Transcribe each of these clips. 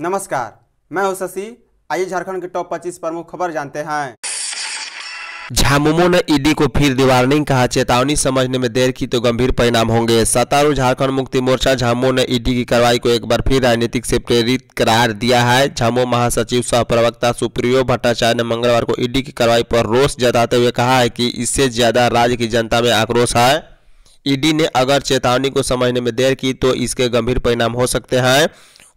नमस्कार मैं हूं शशि आइए झारखंड के टॉप 25 प्रमुख खबर जानते हैं झामुमो ने ईडी को फिर नहीं कहा चेतावनी समझने में देर की तो गंभीर परिणाम होंगे सतारू झारखंड मुक्ति मोर्चा झामुमो ने ईडी की कार्रवाई को एक बार फिर राजनीतिक से प्रेरित करार दिया है झामुमो महासचिव सह प्रवक्ता सुप्रियो भट्टाचार्य ने मंगलवार को ईडी की कार्रवाई पर रोष जताते हुए कहा है कि इससे ज्यादा राज्य की जनता में आक्रोश है ईडी ने अगर चेतावनी को समझने में देर की तो इसके गंभीर परिणाम हो सकते हैं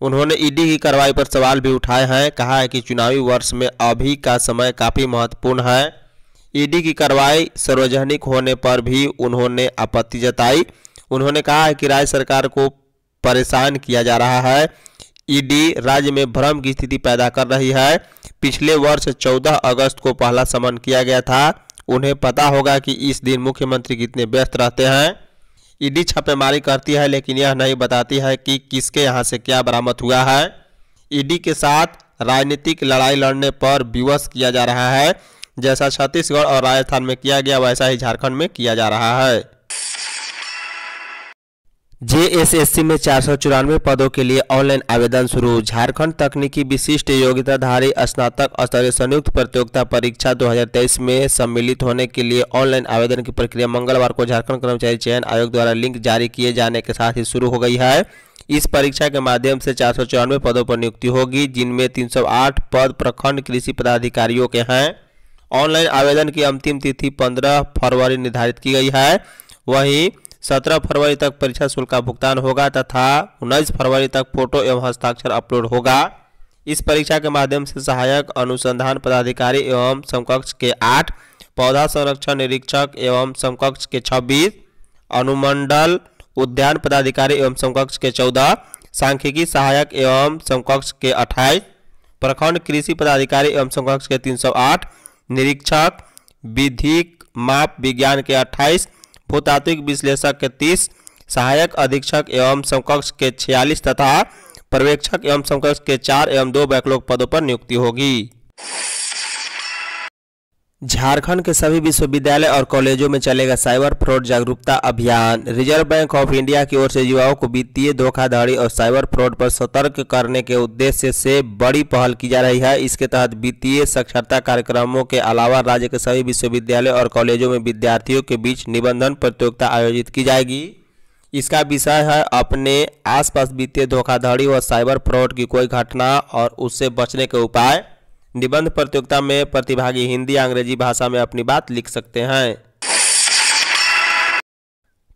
उन्होंने ईडी की कार्रवाई पर सवाल भी उठाए हैं कहा है कि चुनावी वर्ष में अभी का समय काफ़ी महत्वपूर्ण है ईडी की कार्रवाई सार्वजनिक होने पर भी उन्होंने आपत्ति जताई उन्होंने कहा है कि राज्य सरकार को परेशान किया जा रहा है ईडी राज्य में भ्रम की स्थिति पैदा कर रही है पिछले वर्ष 14 अगस्त को पहला समन किया गया था उन्हें पता होगा कि इस दिन मुख्यमंत्री कितने व्यस्त रहते हैं ईडी छापेमारी करती है लेकिन यह नहीं बताती है कि किसके यहाँ से क्या बरामद हुआ है ईडी के साथ राजनीतिक लड़ाई लड़ने पर विवश किया जा रहा है जैसा छत्तीसगढ़ और राजस्थान में किया गया वैसा ही झारखंड में किया जा रहा है सी में चार सौ चौरानवे पदों के लिए ऑनलाइन आवेदन शुरू झारखंड तकनीकी विशिष्ट योग्यताधारी स्नातक स्तरीय संयुक्त प्रतियोगिता परीक्षा 2023 में सम्मिलित होने के लिए ऑनलाइन आवेदन की प्रक्रिया मंगलवार को झारखंड कर्मचारी चयन आयोग द्वारा लिंक जारी किए जाने के साथ ही शुरू हो गई है इस परीक्षा के माध्यम से चार सौ चौरानवे पदों पर नियुक्ति होगी जिनमें तीन सौ आठ पद प्रखंड कृषि पदाधिकारियों के हैं ऑनलाइन आवेदन की अंतिम तिथि पंद्रह फरवरी निर्धारित की गई है वहीं सत्रह फरवरी तक परीक्षा शुल्क का भुगतान होगा तथा उन्नीस फरवरी तक फोटो एवं हस्ताक्षर अपलोड होगा इस परीक्षा के माध्यम से सहायक अनुसंधान पदाधिकारी एवं समकक्ष के आठ पौधा संरक्षण निरीक्षक एवं समकक्ष के छब्बीस अनुमंडल उद्यान पदाधिकारी एवं समकक्ष के चौदह सांख्यिकी सहायक एवं समकक्ष के अट्ठाईस प्रखंड कृषि पदाधिकारी एवं समकक्ष के तीन निरीक्षक विधिक माप विज्ञान के अट्ठाईस भूतात्विक विश्लेषक के तीस सहायक अधीक्षक एवं समकक्ष के छियालीस तथा पर्यवेक्षक एवं समकक्ष के चार एवं दो बैकलॉग पदों पर नियुक्ति होगी झारखंड के सभी विश्वविद्यालय और कॉलेजों में चलेगा साइबर फ्रॉड जागरूकता अभियान रिजर्व बैंक ऑफ इंडिया की ओर से युवाओं को वित्तीय धोखाधड़ी और साइबर फ्रॉड पर सतर्क करने के उद्देश्य से बड़ी पहल की जा रही है इसके तहत वित्तीय साक्षरता कार्यक्रमों के अलावा राज्य के सभी विश्वविद्यालय और कॉलेजों में विद्यार्थियों के बीच निबंधन प्रतियोगिता आयोजित की जाएगी इसका विषय है अपने आसपास वित्तीय धोखाधड़ी व साइबर फ्रॉड की कोई घटना और उससे बचने के उपाय निबंध प्रतियोगिता में प्रतिभागी हिंदी अंग्रेजी भाषा में अपनी बात लिख सकते हैं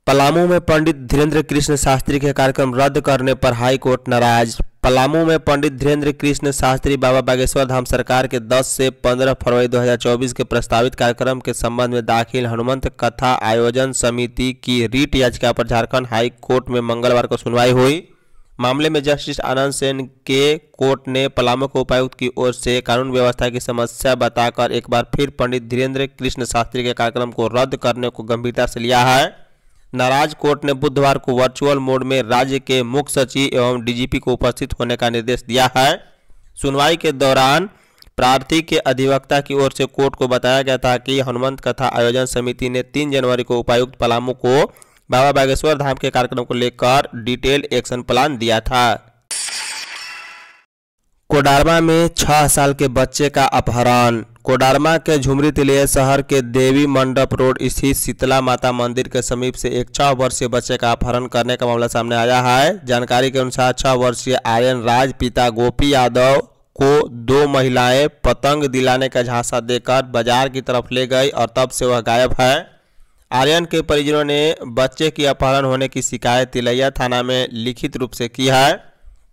पलामू में पंडित धीरेन्द्र कृष्ण शास्त्री के कार्यक्रम रद्द करने पर हाई कोर्ट नाराज पलामू में पंडित धीरेन्द्र कृष्ण शास्त्री बाबा बागेश्वर धाम सरकार के 10 से 15 फरवरी 2024 के प्रस्तावित कार्यक्रम के संबंध में दाखिल हनुमंत कथा आयोजन समिति की रीट याचिका पर झारखंड हाई कोर्ट में मंगलवार को सुनवाई हुई मामले में जस्टिस आनंद सेन के कोर्ट ने पलामू के उपायुक्त की ओर से कानून व्यवस्था की समस्या बताकर एक बार फिर पंडित धीरेन्द्र कृष्ण शास्त्री के कार्यक्रम को रद्द करने को गंभीरता से लिया है नाराज कोर्ट ने बुधवार को वर्चुअल मोड में राज्य के मुख्य सचिव एवं डीजीपी को उपस्थित होने का निर्देश दिया है सुनवाई के दौरान प्रार्थी के अधिवक्ता की ओर से कोर्ट को बताया गया था कि हनुमंत कथा आयोजन समिति ने तीन जनवरी को उपायुक्त पलामू को बाबा बागेश्वर धाम के कार्यक्रम को लेकर डिटेल एक्शन प्लान दिया था कोडारमा में छह साल के बच्चे का अपहरण कोडारमा के झुमरी तिले शहर के देवी मंडप रोड स्थित शीतला माता मंदिर के समीप से एक छह वर्षीय बच्चे का अपहरण करने का मामला सामने आया है जानकारी के अनुसार छह वर्षीय आर्यन राज पिता गोपी यादव को दो महिलाएं पतंग दिलाने का झांसा देकर बाजार की तरफ ले गई और तब से वह गायब है आर्यन के परिजनों ने बच्चे की अपहरण होने की शिकायत तिलैया थाना में लिखित रूप से की है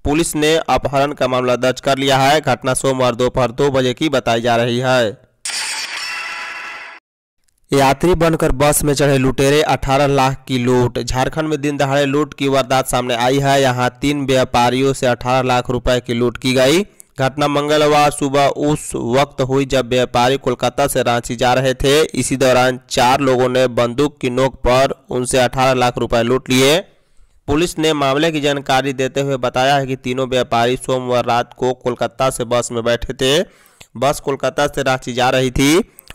पुलिस ने अपहरण का मामला दर्ज कर लिया है घटना सोमवार दोपहर दो बजे की बताई जा रही है यात्री बनकर बस में चढ़े लुटेरे 18 लाख की लूट झारखंड में दिन दहाड़े लूट की वारदात सामने आई है यहां तीन व्यापारियों से 18 लाख रुपए की लूट की गई घटना मंगलवार सुबह उस वक्त हुई जब व्यापारी कोलकाता से रांची जा रहे थे इसी दौरान चार लोगों ने बंदूक की नोक पर उनसे 18 लाख रुपए लूट लिए पुलिस ने मामले की जानकारी देते हुए बताया है कि तीनों व्यापारी सोमवार रात को कोलकाता से बस में बैठे थे बस कोलकाता से रांची जा रही थी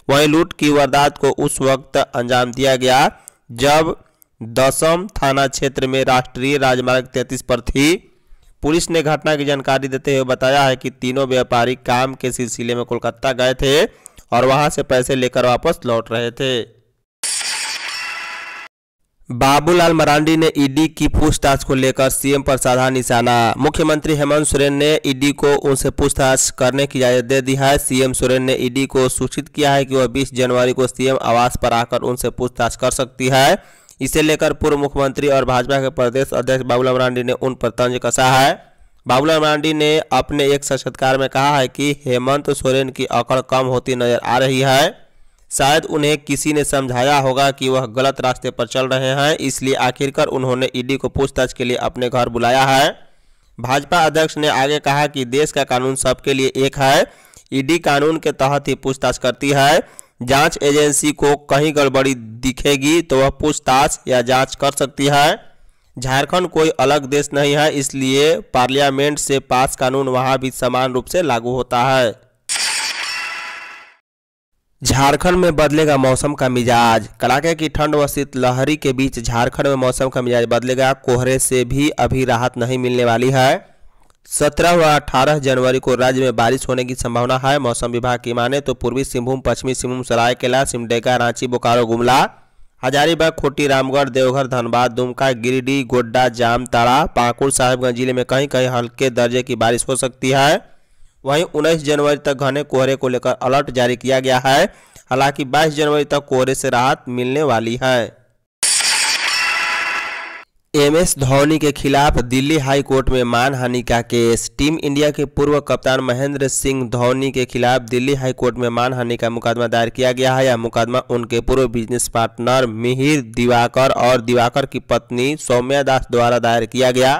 वहीं लूट की वारदात को उस वक्त अंजाम दिया गया जब दसम थाना क्षेत्र में राष्ट्रीय राजमार्ग तैतीस पर थी पुलिस ने घटना की जानकारी देते हुए बताया है कि तीनों व्यापारी काम के सिलसिले में कोलकाता गए थे और वहां से पैसे लेकर वापस लौट रहे थे बाबूलाल मरांडी ने ईडी की पूछताछ को लेकर सीएम पर साधा निशाना मुख्यमंत्री हेमंत सोरेन ने ईडी को उनसे पूछताछ करने की इजाजत दे दी है सीएम सोरेन ने ईडी को सूचित किया है कि वह 20 जनवरी को सीएम आवास पर आकर उनसे पूछताछ कर सकती है इसे लेकर पूर्व मुख्यमंत्री और भाजपा के प्रदेश अध्यक्ष बाबूलाल मरांडी ने उन पर तंज कसा है बाबूलाल मरांडी ने अपने एक साक्षात्कार में कहा है कि हेमंत सोरेन की अकड़ कम होती नजर आ रही है शायद उन्हें किसी ने समझाया होगा कि वह गलत रास्ते पर चल रहे हैं इसलिए आखिरकार उन्होंने ईडी को पूछताछ के लिए अपने घर बुलाया है भाजपा अध्यक्ष ने आगे कहा कि देश का कानून सबके लिए एक है ईडी कानून के तहत ही पूछताछ करती है जांच एजेंसी को कहीं गड़बड़ी दिखेगी तो वह पूछताछ या जांच कर सकती है झारखंड कोई अलग देश नहीं है इसलिए पार्लियामेंट से पास कानून वहां भी समान रूप से लागू होता है झारखंड में बदलेगा मौसम का मिजाज कड़ाके की ठंड व शीतलहरी के बीच झारखंड में मौसम का मिजाज बदलेगा कोहरे से भी अभी राहत नहीं मिलने वाली है सत्रह व अठारह जनवरी को राज्य में बारिश होने की संभावना है मौसम विभाग की माने तो पूर्वी सिंहभूम पश्चिमी सिंहभूम सरायकेला सिमडेगा रांची बोकारो गुमला हजारीबाग खोटी रामगढ़ देवघर धनबाद दुमका गिरिडीह गोड्डा जामताड़ा पाकुड़ साहेबगंज जिले में कहीं कहीं हल्के दर्जे की बारिश हो सकती है वहीं 19 जनवरी तक घने कोहरे को लेकर अलर्ट जारी किया गया है हालांकि 22 जनवरी तक कोहरे से राहत मिलने वाली है एम एस धोनी के खिलाफ दिल्ली हाई कोर्ट में मानहानि का केस टीम इंडिया के पूर्व कप्तान महेंद्र सिंह धोनी के खिलाफ दिल्ली हाई कोर्ट में मानहानि का मुकदमा दायर किया गया है यह मुकदमा उनके पूर्व बिजनेस पार्टनर मिहिर दिवाकर और दिवाकर की पत्नी सौम्या दास द्वारा दायर किया गया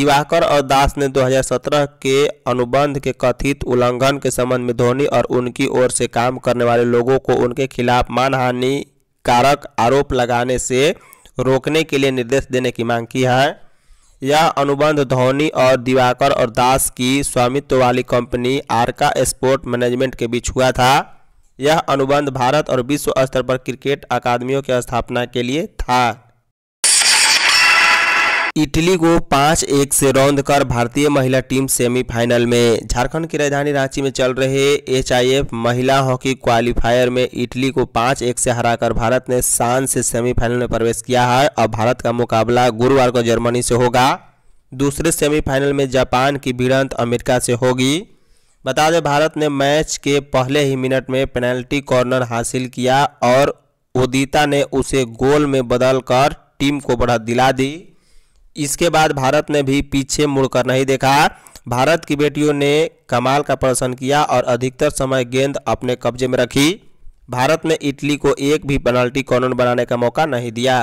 दिवाकर और दास ने 2017 के अनुबंध के कथित उल्लंघन के संबंध में धोनी और उनकी ओर से काम करने वाले लोगों को उनके खिलाफ मानहानि कारक आरोप लगाने से रोकने के लिए निर्देश देने की मांग की है यह अनुबंध धोनी और दिवाकर और दास की स्वामित्व वाली कंपनी आरका स्पोर्ट मैनेजमेंट के बीच हुआ था यह अनुबंध भारत और विश्व स्तर पर क्रिकेट अकादमियों की स्थापना के लिए था इटली को पाँच एक से रौंद कर भारतीय महिला टीम सेमीफाइनल में झारखंड की राजधानी रांची में चल रहे एचआईएफ महिला हॉकी क्वालिफायर में इटली को पाँच एक से हराकर भारत ने शान से सेमीफाइनल में प्रवेश किया है और भारत का मुकाबला गुरुवार को जर्मनी से होगा दूसरे सेमीफाइनल में जापान की भिड़ंत अमेरिका से होगी बता दें भारत ने मैच के पहले ही मिनट में पेनल्टी कॉर्नर हासिल किया और उदिता ने उसे गोल में बदल कर टीम को बढ़त दिला दी इसके बाद भारत ने भी पीछे मुड़कर नहीं देखा भारत की बेटियों ने कमाल का प्रदर्शन किया और अधिकतर समय गेंद अपने कब्जे में रखी भारत ने इटली को एक भी पेनल्टी कॉर्नर बनाने का मौका नहीं दिया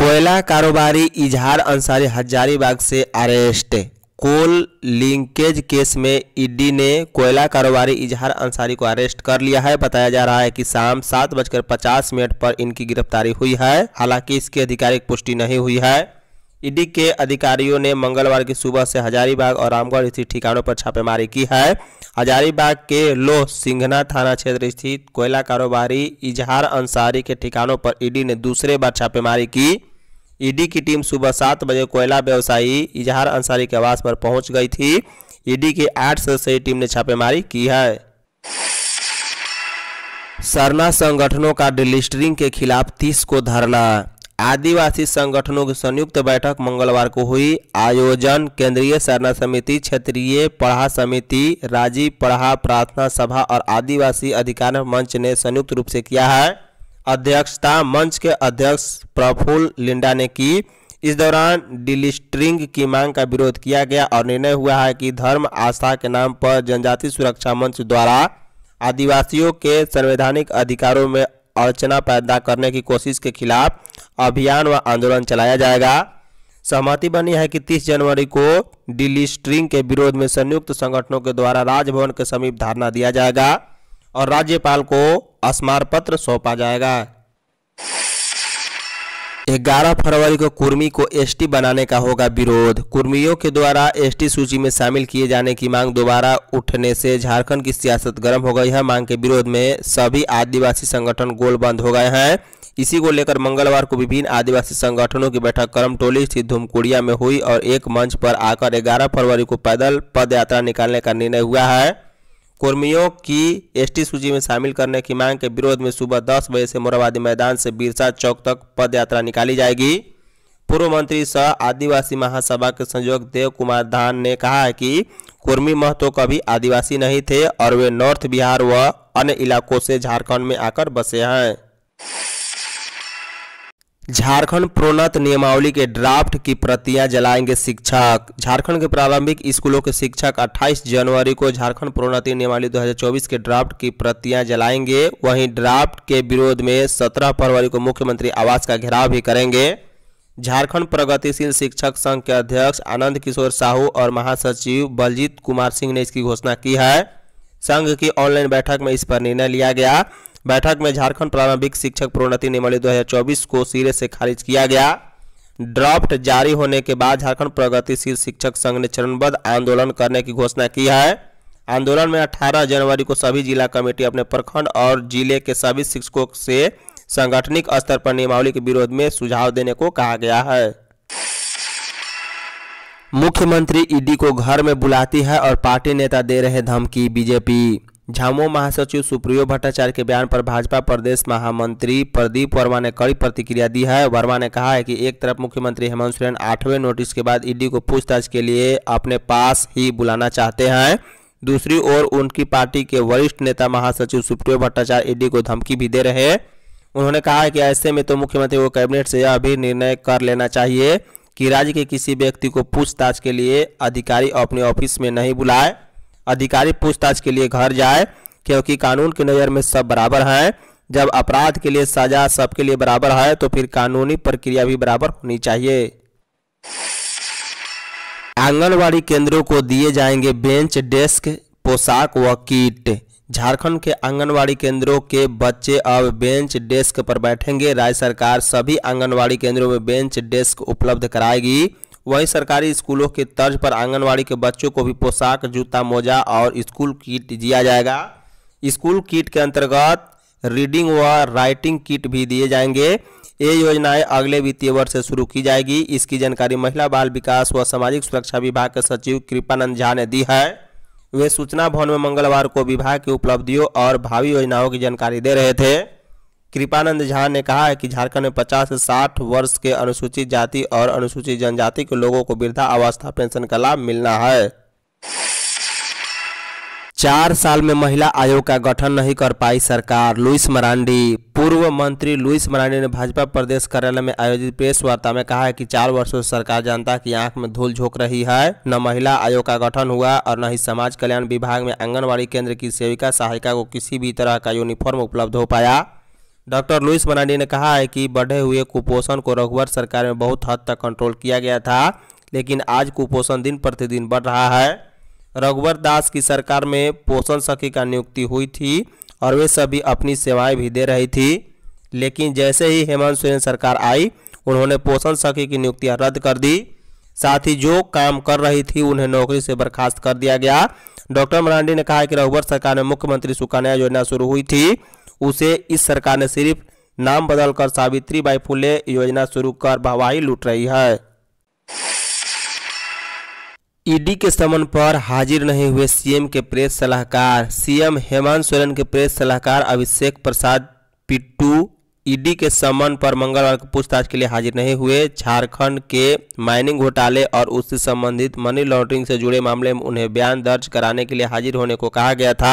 कोयला कारोबारी इजहार अंसारी हजारीबाग से अरेस्ट कोल लिंकेज केस में ईडी ने कोयला कारोबारी इजहार अंसारी को अरेस्ट कर लिया है बताया जा रहा है कि शाम सात बजकर पचास मिनट पर इनकी गिरफ्तारी हुई है हालांकि इसकी आधिकारिक पुष्टि नहीं हुई है ईडी के अधिकारियों ने मंगलवार की सुबह से हजारीबाग और रामगढ़ स्थित ठिकानों पर छापेमारी की है हजारीबाग के लोह सिंघना थाना क्षेत्र स्थित कोयला कारोबारी इजहार अंसारी के ठिकानों पर ईडी ने दूसरे बार छापेमारी की ईडी की टीम सुबह सात बजे कोयला व्यवसायी इजहार अंसारी के आवास पर पहुंच गई थी ईडी की आठ सदस्यीय टीम ने छापेमारी की है सरना संगठनों का डिलिस्टरिंग के खिलाफ तीस को धरना आदिवासी संगठनों की संयुक्त बैठक मंगलवार को हुई आयोजन केंद्रीय सरना समिति क्षेत्रीय पढ़ा समिति राजीव पढ़ा प्रार्थना सभा और आदिवासी अधिकार मंच ने संयुक्त रूप से किया है अध्यक्षता मंच के अध्यक्ष प्रफुल्ल लिंडा ने की इस दौरान डिलिस्ट्रिंग की मांग का विरोध किया गया और निर्णय हुआ है कि धर्म आस्था के नाम पर जनजाति सुरक्षा मंच द्वारा आदिवासियों के संवैधानिक अधिकारों में अड़चना पैदा करने की कोशिश के खिलाफ अभियान व आंदोलन चलाया जाएगा सहमति बनी है कि 30 जनवरी को डिलिस्ट्रिंग के विरोध में संयुक्त संगठनों के द्वारा राजभवन के समीप धरना दिया जाएगा और राज्यपाल को स्मार पत्र सौंपा जाएगा ग्यारह फरवरी को कुर्मी को एसटी बनाने का होगा विरोध कुर्मियों के द्वारा एसटी सूची में शामिल किए जाने की मांग दोबारा उठने से झारखंड की सियासत गर्म हो गई है मांग के विरोध में सभी आदिवासी संगठन गोलबंद हो गए हैं इसी को लेकर मंगलवार को विभिन्न आदिवासी संगठनों की बैठक करमटोली स्थित धूमकुड़िया में हुई और एक मंच पर आकर ग्यारह फरवरी को पैदल पदयात्रा निकालने का निर्णय हुआ है कर्मियों की एसटी सूची में शामिल करने की मांग के विरोध में सुबह दस बजे से मोराबादी मैदान से बिरसा चौक तक पदयात्रा निकाली जाएगी पूर्व मंत्री सह आदिवासी महासभा के संयोजक देव कुमार धान ने कहा है कि कुर्मी महतो कभी आदिवासी नहीं थे और वे नॉर्थ बिहार व अन्य इलाकों से झारखंड में आकर बसे हैं झारखंड प्रोन्नत नियमावली के ड्राफ्ट की प्रतियां जलाएंगे शिक्षक झारखंड के प्रारंभिक स्कूलों के शिक्षक 28 जनवरी को झारखंड प्रोन्नति नियमावली 2024 के ड्राफ्ट की प्रतियां जलाएंगे वहीं ड्राफ्ट के विरोध में 17 फरवरी को मुख्यमंत्री आवास का घेराव भी करेंगे झारखंड प्रगतिशील शिक्षक संघ के अध्यक्ष आनंद किशोर साहू और महासचिव बलजीत कुमार सिंह ने इसकी घोषणा की है संघ की ऑनलाइन बैठक में इस पर निर्णय लिया गया बैठक में झारखंड प्रारंभिक शिक्षक प्रोन्नति निमली 2024 को सिरे से खारिज किया गया ड्राफ्ट जारी होने के बाद झारखंड प्रगतिशील शिक्षक संघ ने चरणबद्ध आंदोलन करने की घोषणा की है आंदोलन में 18 जनवरी को सभी जिला कमेटी अपने प्रखंड और जिले के सभी शिक्षकों से संगठनिक स्तर पर नियमावली के विरोध में सुझाव देने को कहा गया है मुख्यमंत्री ईडी को घर में बुलाती है और पार्टी नेता दे रहे धमकी बीजेपी झामुमो महासचिव सुप्रियो भट्टाचार्य के बयान पर भाजपा प्रदेश महामंत्री प्रदीप वर्मा ने कड़ी प्रतिक्रिया दी है वर्मा ने कहा है कि एक तरफ मुख्यमंत्री हेमंत सोरेन आठवें नोटिस के बाद ईडी को पूछताछ के लिए अपने पास ही बुलाना चाहते हैं दूसरी ओर उनकी पार्टी के वरिष्ठ नेता महासचिव सुप्रियो भट्टाचार्य ईडी को धमकी भी दे रहे उन्होंने कहा है कि ऐसे में तो मुख्यमंत्री को कैबिनेट से यह भी निर्णय कर लेना चाहिए कि राज्य के किसी व्यक्ति को पूछताछ के लिए अधिकारी अपने ऑफिस में नहीं बुलाए अधिकारी पूछताछ के लिए घर जाए क्योंकि कानून की नज़र में सब बराबर हैं जब अपराध के लिए सजा सबके लिए बराबर है तो फिर कानूनी प्रक्रिया भी बराबर होनी चाहिए आंगनवाड़ी केंद्रों को दिए जाएंगे बेंच डेस्क पोशाक व किट झारखंड के आंगनवाड़ी केंद्रों के बच्चे अब बेंच डेस्क पर बैठेंगे राज्य सरकार सभी आंगनवाड़ी केंद्रों में बेंच डेस्क उपलब्ध कराएगी वहीं सरकारी स्कूलों के तर्ज पर आंगनवाड़ी के बच्चों को भी पोशाक जूता मोजा और स्कूल किट दिया जाएगा स्कूल किट के अंतर्गत रीडिंग व राइटिंग किट भी दिए जाएंगे ये योजनाएं अगले वित्तीय वर्ष से शुरू की जाएगी इसकी जानकारी महिला बाल विकास व सामाजिक सुरक्षा विभाग के सचिव कृपानंद झा ने दी है वे सूचना भवन में मंगलवार को विभाग की उपलब्धियों और भावी योजनाओं की जानकारी दे रहे थे कृपानंद झा ने कहा है कि झारखंड में 50 से 60 वर्ष के अनुसूचित जाति और अनुसूचित जनजाति के लोगों को वृद्धा अवस्था पेंशन का लाभ मिलना है चार साल में महिला आयोग का गठन नहीं कर पाई सरकार लुइस मरांडी पूर्व मंत्री लुइस मरांडी ने भाजपा प्रदेश कार्यालय में आयोजित प्रेस वार्ता में कहा है कि चार वर्षों से सरकार जनता की आंख में धूल झोंक रही है न महिला आयोग का गठन हुआ और न ही समाज कल्याण विभाग में आंगनबाड़ी केंद्र की सेविका सहायिका को किसी भी तरह का यूनिफॉर्म उपलब्ध हो पाया डॉक्टर लुइस बनानी ने कहा है कि बढ़े हुए कुपोषण को रघुवर सरकार में बहुत हद तक कंट्रोल किया गया था लेकिन आज कुपोषण दिन प्रतिदिन बढ़ रहा है रघुवर दास की सरकार में पोषण सखी का नियुक्ति हुई थी और वे सभी अपनी सेवाएं भी दे रही थी लेकिन जैसे ही हेमंत सोरेन सरकार आई उन्होंने पोषण सखी की नियुक्तियाँ रद्द कर दी साथ ही जो काम कर रही थी उन्हें नौकरी से बर्खास्त कर दिया गया डॉक्टर मरांडी ने कहा कि रघुवर सरकार में मुख्यमंत्री सुकन्या योजना शुरू हुई थी उसे इस सरकार ने सिर्फ नाम बदलकर सावित्री बाई फुले योजना शुरू कर भवाही लूट रही है ईडी के समन पर हाजिर नहीं हुए सीएम के प्रेस सलाहकार सीएम हेमंत सोरेन के प्रेस सलाहकार अभिषेक प्रसाद पिट्टू ईडी के समन पर मंगलवार को पूछताछ के लिए हाजिर नहीं हुए झारखंड के माइनिंग घोटाले और उससे संबंधित मनी लॉन्ड्रिंग से जुड़े मामले में उन्हें बयान दर्ज कराने के लिए हाजिर होने को कहा गया था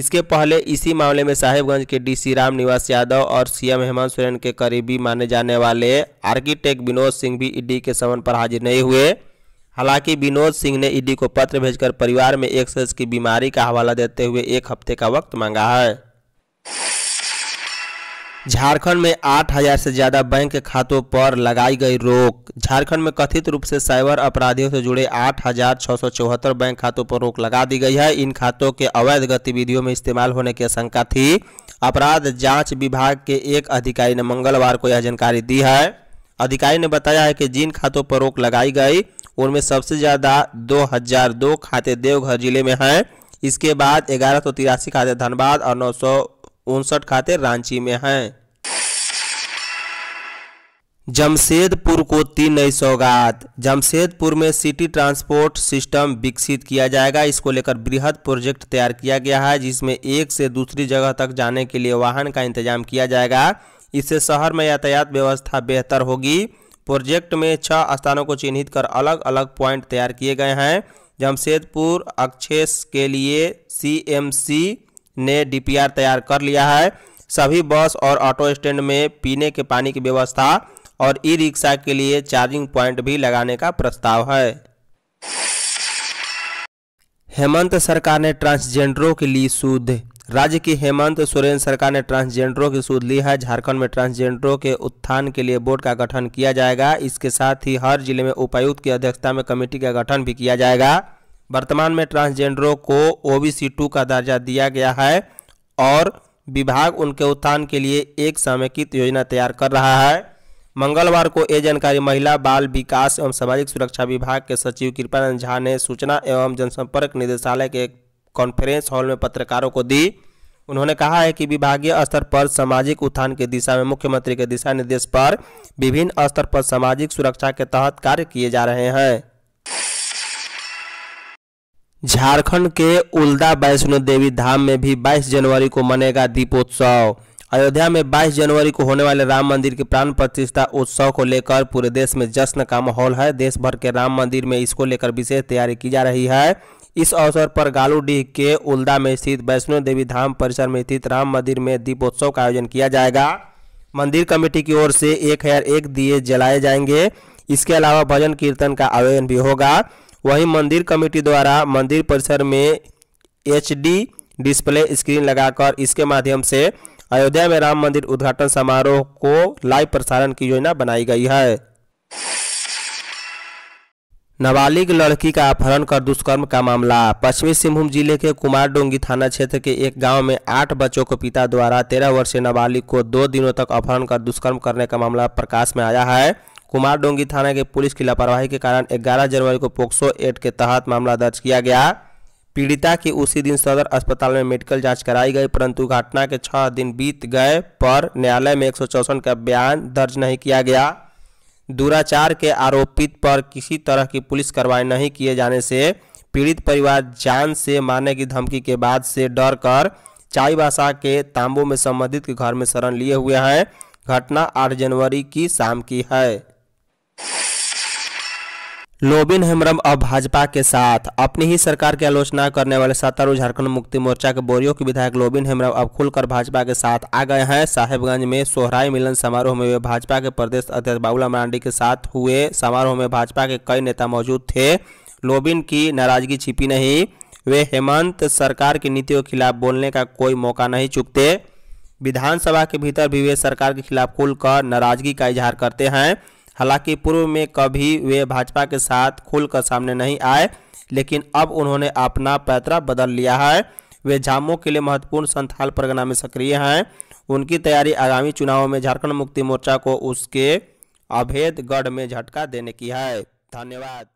इसके पहले इसी मामले में साहिबगंज के डीसी राम निवास यादव और सीएम हेमंत सोरेन के करीबी माने जाने वाले आर्किटेक्ट विनोद सिंह भी ईडी के समन पर हाजिर नहीं हुए हालांकि विनोद सिंह ने ईडी को पत्र भेजकर परिवार में एक सदस्य की बीमारी का हवाला देते हुए एक हफ्ते का वक्त मांगा है झारखंड में आठ हजार से ज्यादा बैंक खातों पर लगाई गई रोक झारखंड में कथित रूप से साइबर अपराधियों से जुड़े आठ हजार छह सौ चौहत्तर बैंक खातों पर रोक लगा दी गई है इन खातों के अवैध गतिविधियों में इस्तेमाल होने की आशंका थी अपराध जांच विभाग के एक अधिकारी ने मंगलवार को यह जानकारी दी है अधिकारी ने बताया है कि जिन खातों पर रोक लगाई गई उनमें सबसे ज्यादा दो हजार दो खाते देवघर जिले में हैं इसके बाद ग्यारह सौ तिरासी खाते धनबाद और नौ सौ उनसठ खाते रांची में हैं जमशेदपुर को तीन नई सौगात जमशेदपुर में सिटी ट्रांसपोर्ट सिस्टम विकसित किया जाएगा इसको लेकर बृहद प्रोजेक्ट तैयार किया गया है जिसमें एक से दूसरी जगह तक जाने के लिए वाहन का इंतजाम किया जाएगा इससे शहर में यातायात व्यवस्था बेहतर होगी प्रोजेक्ट में छह स्थानों को चिन्हित कर अलग अलग पॉइंट तैयार किए गए हैं जमशेदपुर अक्षेस के लिए सी ने डीपीआर तैयार कर लिया है सभी बस और ऑटो स्टैंड में पीने के पानी की व्यवस्था और ई रिक्शा के लिए चार्जिंग प्वाइंट भी लगाने का प्रस्ताव है हेमंत सरकार ने ट्रांसजेंडरों के लिए सूद राज्य की हेमंत सोरेन सरकार ने ट्रांसजेंडरों की सूद ली है झारखंड में ट्रांसजेंडरों के उत्थान के लिए बोर्ड का गठन किया जाएगा इसके साथ ही हर जिले में उपायुक्त की अध्यक्षता में कमेटी का गठन भी किया जाएगा वर्तमान में ट्रांसजेंडरों को ओ टू का दर्जा दिया गया है और विभाग उनके उत्थान के लिए एक समेकित योजना तैयार कर रहा है मंगलवार को ये जानकारी महिला बाल विकास एवं सामाजिक सुरक्षा विभाग के सचिव कृपानंद झा ने सूचना एवं जनसंपर्क निदेशालय के कॉन्फ्रेंस हॉल में पत्रकारों को दी उन्होंने कहा है कि विभागीय स्तर पर सामाजिक उत्थान की दिशा में मुख्यमंत्री के दिशा निर्देश पर विभिन्न स्तर पर सामाजिक सुरक्षा के तहत कार्य किए जा रहे हैं झारखंड के उल्दा वैष्णो देवी धाम में भी 22 जनवरी को मनेगा दीपोत्सव अयोध्या में 22 जनवरी को होने वाले राम मंदिर के प्राण प्रतिष्ठा उत्सव को लेकर पूरे देश में जश्न का माहौल है देश भर के राम मंदिर में इसको लेकर विशेष तैयारी की जा रही है इस अवसर पर गालूडीह के उल्दा में स्थित वैष्णो देवी धाम परिसर में स्थित राम मंदिर में दीपोत्सव का आयोजन किया जाएगा मंदिर कमेटी की ओर से एक हजार एक दिए जलाए जाएंगे इसके अलावा भजन कीर्तन का आयोजन भी होगा वहीं मंदिर कमेटी द्वारा मंदिर परिसर में एच डिस्प्ले स्क्रीन लगाकर इसके माध्यम से अयोध्या में राम मंदिर उद्घाटन समारोह को लाइव प्रसारण की योजना बनाई गई है नाबालिग लड़की का अपहरण कर दुष्कर्म का मामला पश्चिमी सिंहभूम जिले के कुमार डोंगी थाना क्षेत्र के एक गांव में आठ बच्चों के पिता द्वारा तेरह वर्षीय नाबालिग को दो दिनों तक अपहरण कर दुष्कर्म करने का मामला प्रकाश में आया है कुमार डोंगी थाना के पुलिस की लापरवाही के कारण 11 जनवरी को पोक्सो एक्ट के तहत मामला दर्ज किया गया पीड़िता की उसी दिन सदर अस्पताल में मेडिकल जांच कराई गई परंतु घटना के छह दिन बीत गए पर न्यायालय में एक का बयान दर्ज नहीं किया गया दुराचार के आरोपित पर किसी तरह की पुलिस कार्रवाई नहीं किए जाने से पीड़ित परिवार जान से मारने की धमकी के बाद से डर कर चाईबासा के तांबो में संबंधित के घर में शरण लिए हुए हैं घटना 8 जनवरी की शाम की है लोबिन हेमरम अब भाजपा के साथ अपनी ही सरकार की आलोचना करने वाले सत्तारूढ़ झारखंड मुक्ति मोर्चा के बोरियो के विधायक लोबिन हेमरम अब खुलकर भाजपा के साथ आ गए हैं साहेबगंज में सोहराई मिलन समारोह में वे भाजपा के प्रदेश अध्यक्ष बाबूला मरांडी के साथ हुए समारोह में भाजपा के कई नेता मौजूद थे लोबिन की नाराजगी छिपी नहीं वे हेमंत सरकार की नीतियों के खिलाफ बोलने का कोई मौका नहीं चुकते विधानसभा के भीतर भी वे सरकार के खिलाफ खुलकर नाराजगी का इजहार करते हैं हालांकि पूर्व में कभी वे भाजपा के साथ खुलकर सामने नहीं आए लेकिन अब उन्होंने अपना पैतरा बदल लिया है वे झामो के लिए महत्वपूर्ण संथाल परगना में सक्रिय हैं उनकी तैयारी आगामी चुनावों में झारखंड मुक्ति मोर्चा को उसके अभेदगढ़ में झटका देने की है धन्यवाद